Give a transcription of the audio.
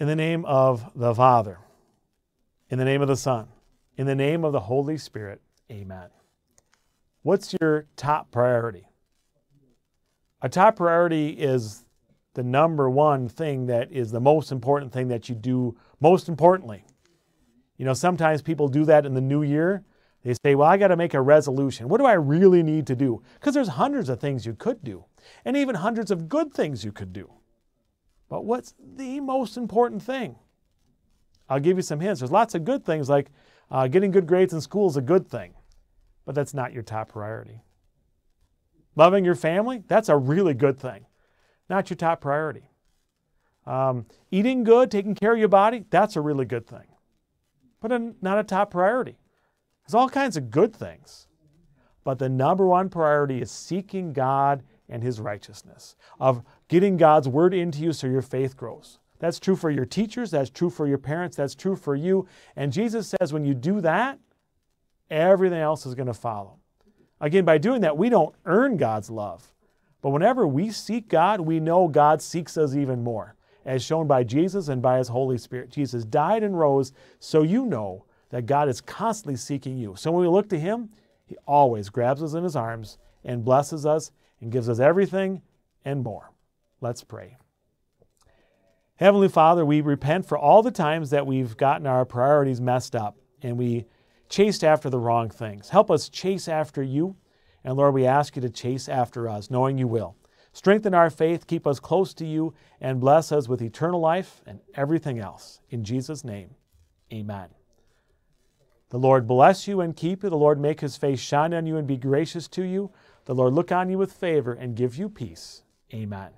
In the name of the Father, in the name of the Son, in the name of the Holy Spirit, amen. What's your top priority? A top priority is the number one thing that is the most important thing that you do most importantly. You know, sometimes people do that in the new year. They say, Well, I got to make a resolution. What do I really need to do? Because there's hundreds of things you could do, and even hundreds of good things you could do. But what's the most important thing? I'll give you some hints. There's lots of good things, like uh, getting good grades in school is a good thing, but that's not your top priority. Loving your family, that's a really good thing, not your top priority. Um, eating good, taking care of your body, that's a really good thing, but a, not a top priority. There's all kinds of good things, but the number one priority is seeking God and his righteousness, of getting God's word into you so your faith grows. That's true for your teachers, that's true for your parents, that's true for you. And Jesus says when you do that, everything else is going to follow. Again, by doing that, we don't earn God's love. But whenever we seek God, we know God seeks us even more, as shown by Jesus and by his Holy Spirit. Jesus died and rose, so you know that God is constantly seeking you. So when we look to him, he always grabs us in his arms and blesses us and gives us everything and more. Let's pray. Heavenly Father, we repent for all the times that we've gotten our priorities messed up and we chased after the wrong things. Help us chase after you. And Lord, we ask you to chase after us, knowing you will. Strengthen our faith, keep us close to you, and bless us with eternal life and everything else. In Jesus' name, amen. The Lord bless you and keep you. The Lord make his face shine on you and be gracious to you. The Lord look on you with favor and give you peace. Amen.